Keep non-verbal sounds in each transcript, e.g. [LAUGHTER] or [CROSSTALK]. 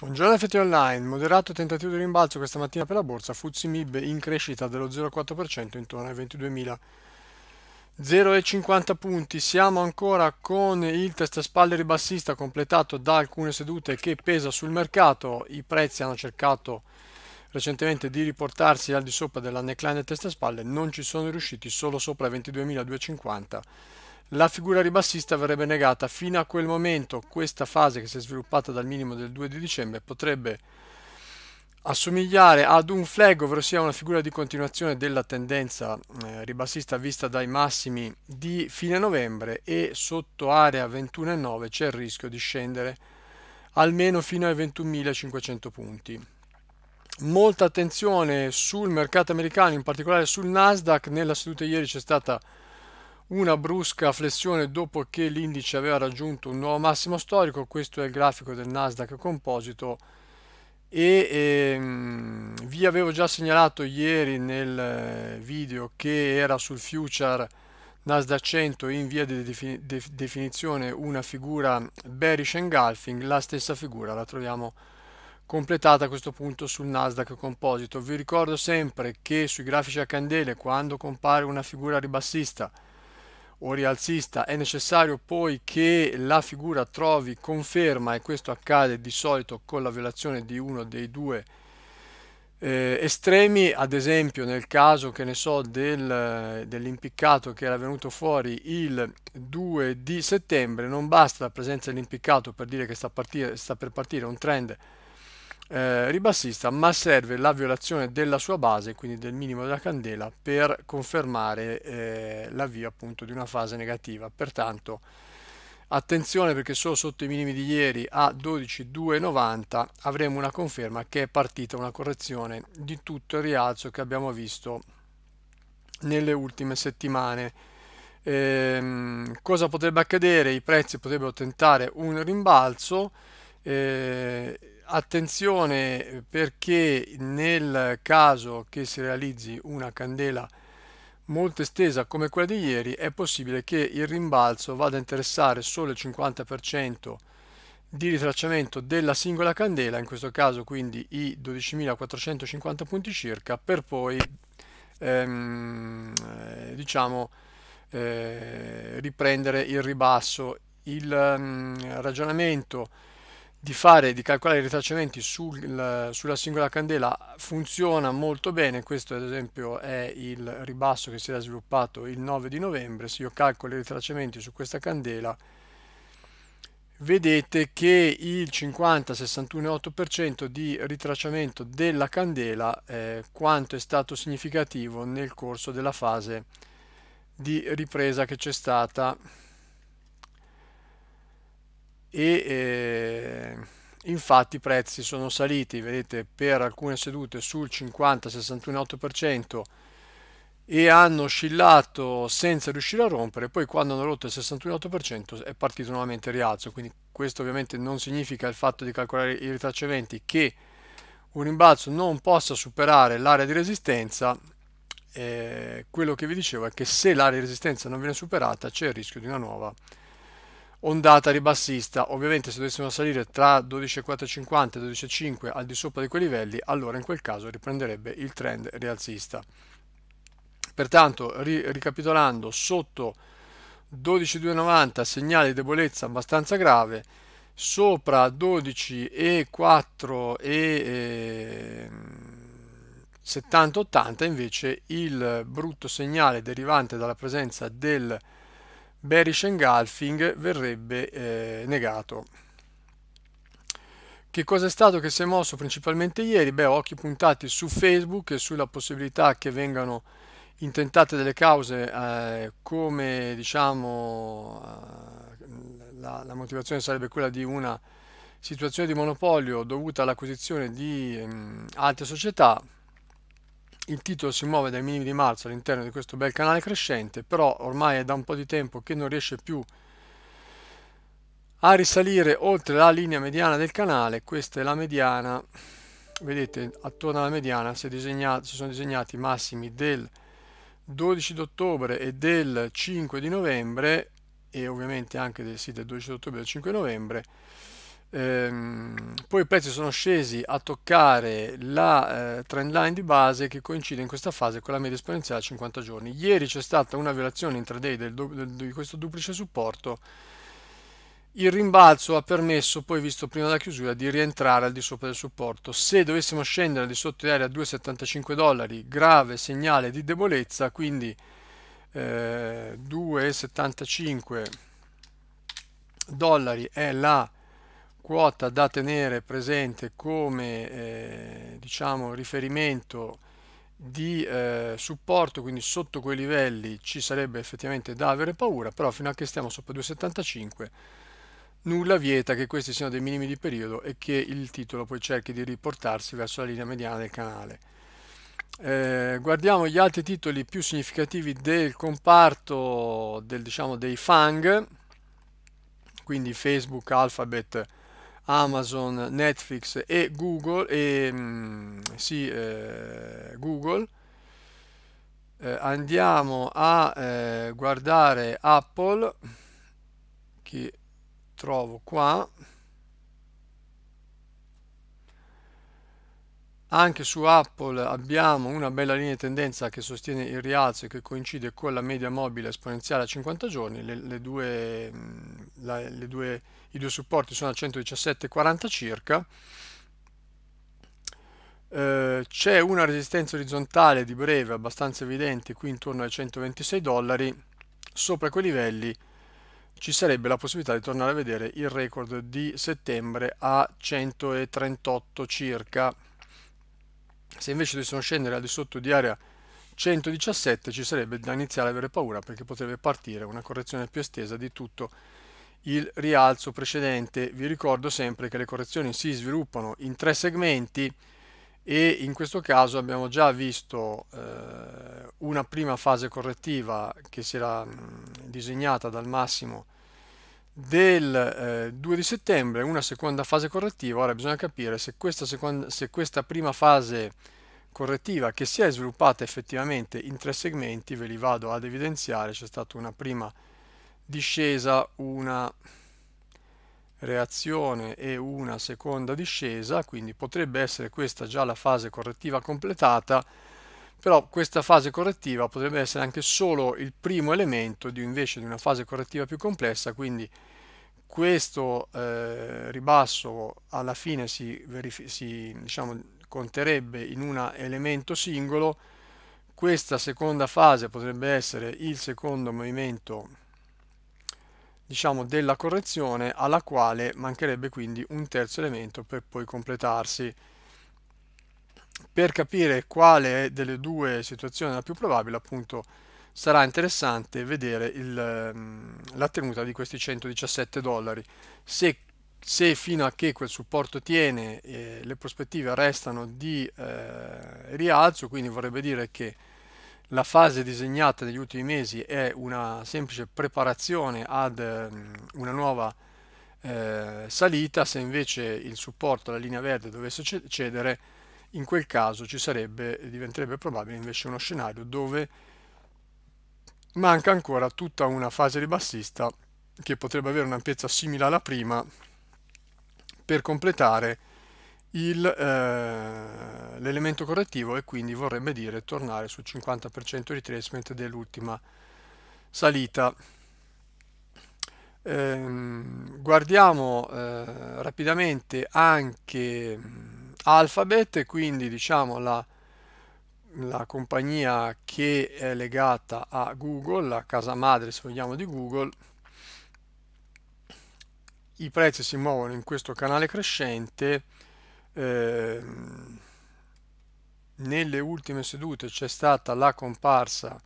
Buongiorno FT Online, moderato tentativo di rimbalzo questa mattina per la borsa, Fuzzi Mib in crescita dello 0,4% intorno ai 22.050 punti, siamo ancora con il test spalle ribassista completato da alcune sedute che pesa sul mercato, i prezzi hanno cercato recentemente di riportarsi al di sopra della neckline testa spalle, non ci sono riusciti, solo sopra i 22.250 la figura ribassista verrebbe negata. Fino a quel momento questa fase che si è sviluppata dal minimo del 2 di dicembre potrebbe assomigliare ad un flag, ovvero sia una figura di continuazione della tendenza eh, ribassista vista dai massimi di fine novembre e sotto area 21,9 c'è il rischio di scendere almeno fino ai 21.500 punti. Molta attenzione sul mercato americano, in particolare sul Nasdaq, nella seduta ieri c'è stata una brusca flessione dopo che l'indice aveva raggiunto un nuovo massimo storico, questo è il grafico del Nasdaq composito e ehm, vi avevo già segnalato ieri nel eh, video che era sul future Nasdaq 100 in via di definizione una figura bearish engulfing, la stessa figura la troviamo completata a questo punto sul Nasdaq composito. Vi ricordo sempre che sui grafici a candele quando compare una figura ribassista o rialzista è necessario poi che la figura trovi conferma e questo accade di solito con la violazione di uno dei due eh, estremi ad esempio nel caso che ne so del, dell'impiccato che era venuto fuori il 2 di settembre non basta la presenza dell'impiccato per dire che sta, partire, sta per partire un trend eh, ribassista, ma serve la violazione della sua base, quindi del minimo della candela, per confermare eh, l'avvio appunto di una fase negativa. Pertanto attenzione perché solo sotto i minimi di ieri a 12,290 avremo una conferma che è partita una correzione di tutto il rialzo che abbiamo visto nelle ultime settimane. Eh, cosa potrebbe accadere? I prezzi potrebbero tentare un rimbalzo eh, attenzione perché nel caso che si realizzi una candela molto estesa come quella di ieri è possibile che il rimbalzo vada a interessare solo il 50% di ritracciamento della singola candela, in questo caso quindi i 12.450 punti circa, per poi ehm, eh, diciamo, eh, riprendere il ribasso. Il ehm, ragionamento di, fare, di calcolare i ritracciamenti sul, sulla singola candela funziona molto bene, questo ad esempio è il ribasso che si era sviluppato il 9 di novembre, se io calcolo i ritracciamenti su questa candela vedete che il 50 61 8% di ritracciamento della candela eh, quanto è stato significativo nel corso della fase di ripresa che c'è stata e eh, infatti i prezzi sono saliti vedete per alcune sedute sul 50 61,8% e hanno oscillato senza riuscire a rompere poi quando hanno rotto il 61,8% è partito nuovamente il rialzo quindi questo ovviamente non significa il fatto di calcolare i ritracciamenti che un rimbalzo non possa superare l'area di resistenza eh, quello che vi dicevo è che se l'area di resistenza non viene superata c'è il rischio di una nuova ondata ribassista, ovviamente se dovessimo salire tra 12,450 e 12,5 al di sopra di quei livelli, allora in quel caso riprenderebbe il trend rialzista. Pertanto, ri ricapitolando, sotto 12,290 segnale di debolezza abbastanza grave, sopra 12,4 e 70-80 ehm, invece il brutto segnale derivante dalla presenza del bearish engulfing verrebbe eh, negato. Che cosa è stato che si è mosso principalmente ieri? Beh, occhi puntati su Facebook e sulla possibilità che vengano intentate delle cause eh, come diciamo eh, la, la, motivazione sarebbe quella di una situazione di monopolio dovuta all'acquisizione di mh, mm, altre società il titolo si muove dai minimi di marzo all'interno di questo bel canale crescente, però ormai è da un po' di tempo che non riesce più a risalire oltre la linea mediana del canale, questa è la mediana, vedete attorno alla mediana si, si sono disegnati i massimi del 12 d'ottobre e del 5 di novembre e ovviamente anche del, sì, del 12 d'ottobre e del 5 novembre Ehm, poi i prezzi sono scesi a toccare la eh, trend line di base che coincide in questa fase con la media esponenziale a 50 giorni. Ieri c'è stata una violazione intraday del, del, di questo duplice supporto. Il rimbalzo ha permesso, poi visto prima della chiusura, di rientrare al di sopra del supporto. Se dovessimo scendere di sotto di area a 2,75 dollari, grave segnale di debolezza, quindi eh, 2,75 dollari è la quota da tenere presente come eh, diciamo riferimento di eh, supporto quindi sotto quei livelli ci sarebbe effettivamente da avere paura però fino a che stiamo sopra 2,75 nulla vieta che questi siano dei minimi di periodo e che il titolo poi cerchi di riportarsi verso la linea mediana del canale eh, guardiamo gli altri titoli più significativi del comparto del, diciamo, dei FANG quindi Facebook, Alphabet, Amazon, Netflix e Google, e, mm, sì, eh, Google. Eh, andiamo a eh, guardare Apple che trovo qua anche su Apple abbiamo una bella linea di tendenza che sostiene il rialzo e che coincide con la media mobile esponenziale a 50 giorni le, le due, mm, la, le due i due supporti sono a 117,40 circa eh, c'è una resistenza orizzontale di breve abbastanza evidente qui intorno ai 126 dollari sopra quei livelli ci sarebbe la possibilità di tornare a vedere il record di settembre a 138 circa se invece dovessimo scendere al di sotto di area 117 ci sarebbe da iniziare a avere paura perché potrebbe partire una correzione più estesa di tutto il il rialzo precedente. Vi ricordo sempre che le correzioni si sviluppano in tre segmenti e in questo caso abbiamo già visto eh, una prima fase correttiva che si era mh, mm, disegnata dal massimo del eh, 2 di settembre, una seconda fase correttiva, ora bisogna capire se questa, seconda, se questa prima fase correttiva che si è sviluppata effettivamente in tre segmenti, ve li vado ad evidenziare, c'è stata una prima fase discesa una reazione e una seconda discesa, quindi potrebbe essere questa già la fase correttiva completata, però questa fase correttiva potrebbe essere anche solo il primo elemento di, invece di una fase correttiva più complessa, quindi questo eh, ribasso alla fine si, si diciamo, conterebbe in un elemento singolo, questa seconda fase potrebbe essere il secondo movimento diciamo, della correzione alla quale mancherebbe quindi un terzo elemento per poi completarsi. Per capire quale delle due situazioni è la più probabile, appunto, sarà interessante vedere il, ehm, la tenuta di questi 117 dollari. Se, se, fino a che quel supporto tiene eh, le prospettive restano di eh, rialzo, quindi vorrebbe dire che la fase disegnata negli ultimi mesi è una semplice preparazione ad ehm, una nuova eh, salita, se invece il supporto alla linea verde dovesse cedere, in quel caso ci sarebbe, diventerebbe probabile invece uno scenario dove manca ancora tutta una fase ribassista che potrebbe avere un'ampiezza simile alla prima per completare eh, l'elemento eh, correttivo e quindi vorrebbe dire tornare sul 50% retracement dell'ultima salita. Eh, guardiamo eh, rapidamente anche mm, Alphabet, quindi diciamo la, la compagnia che è legata a Google, la casa madre se vogliamo di Google, i prezzi si muovono in questo canale crescente Ehm, nelle ultime sedute c'è stata la comparsa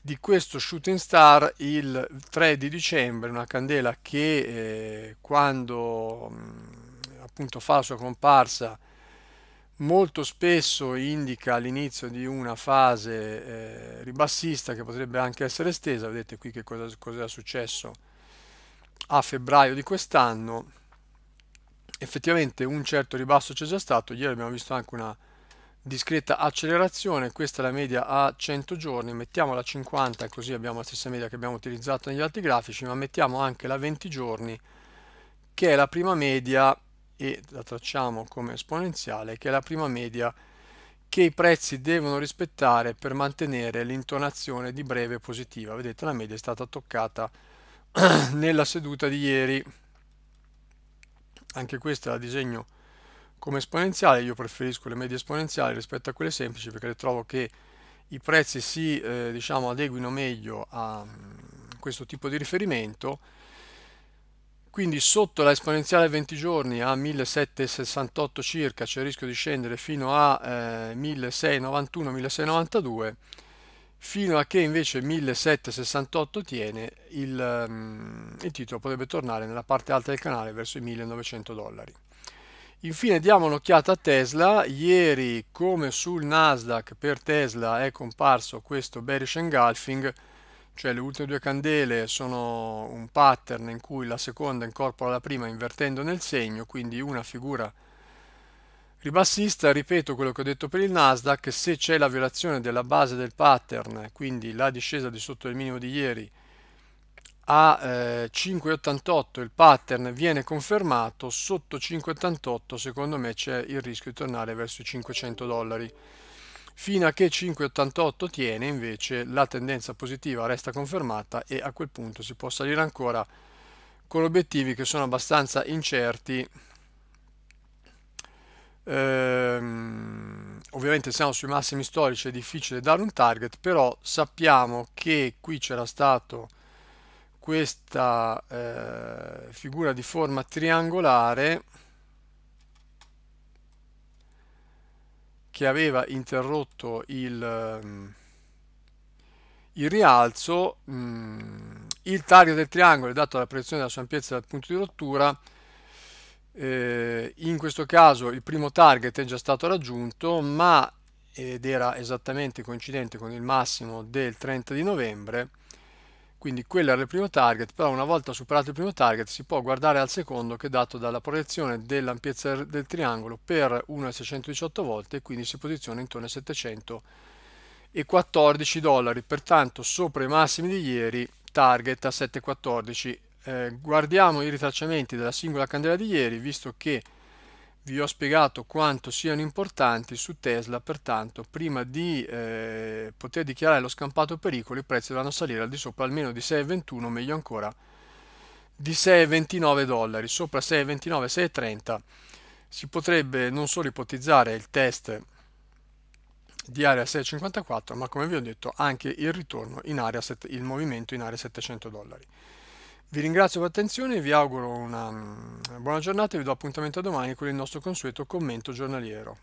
di questo shooting star il 3 di dicembre, una candela che eh, quando mm, appunto fa la sua comparsa molto spesso indica l'inizio di una fase eh, ribassista che potrebbe anche essere estesa, vedete qui che cosa, cosa è successo a febbraio di quest'anno effettivamente un certo ribasso c'è già stato, ieri abbiamo visto anche una discreta accelerazione, questa è la media a 100 giorni, mettiamola a 50 così abbiamo la stessa media che abbiamo utilizzato negli altri grafici, ma mettiamo anche la 20 giorni che è la prima media e la tracciamo come esponenziale, che è la prima media che i prezzi devono rispettare per mantenere l'intonazione di breve positiva. Vedete la media è stata toccata [CLEARS THROAT] nella seduta di ieri anche questa la disegno come esponenziale, io preferisco le medie esponenziali rispetto a quelle semplici perché trovo che i prezzi si eh, diciamo, adeguino meglio a mm, questo tipo di riferimento quindi sotto la esponenziale 20 giorni a 1768 circa c'è il rischio di scendere fino a eh, 1691-1692 fino a che invece 1768 tiene il, ehm, il, titolo potrebbe tornare nella parte alta del canale verso i 1900 dollari infine diamo un'occhiata a Tesla ieri come sul Nasdaq per Tesla è comparso questo bearish engulfing cioè le ultime due candele sono un pattern in cui la seconda incorpora la prima invertendo nel segno quindi una figura il bassista, ripeto quello che ho detto per il Nasdaq, se c'è la violazione della base del pattern, quindi la discesa di sotto il minimo di ieri a eh, 5,88 il pattern viene confermato, sotto 5,88 secondo me c'è il rischio di tornare verso i 500 dollari. Fino a che 5,88 tiene invece la tendenza positiva resta confermata e a quel punto si può salire ancora con obiettivi che sono abbastanza incerti Ehm, ovviamente siamo sui massimi storici, è difficile dare un target, però sappiamo che qui c'era stato questa eh, figura di forma triangolare che aveva interrotto il, ehm, il rialzo, mm, il target del triangolo è dato alla proiezione della sua ampiezza dal punto di rottura, eh, in questo caso il primo target è già stato raggiunto ma ed era esattamente coincidente con il massimo del 30 di novembre quindi quello era il primo target però una volta superato il primo target si può guardare al secondo che è dato dalla proiezione dell'ampiezza del triangolo per 1,618 volte e quindi si posiziona intorno ai 714 dollari pertanto sopra i massimi di ieri target a 714 eh, guardiamo i ritracciamenti della singola candela di ieri, visto che vi ho spiegato quanto siano importanti su Tesla, pertanto prima di eh, poter dichiarare lo scampato pericolo i prezzi dovranno salire al di sopra almeno di 6,21, meglio ancora di 6,29 dollari, sopra 6,29, 6,30 si potrebbe non solo ipotizzare il test di area 6,54 ma come vi ho detto anche il ritorno in area, il movimento in area 700 dollari. Vi ringrazio per l'attenzione, vi auguro una mm, buona giornata e vi do appuntamento domani con il nostro consueto commento giornaliero.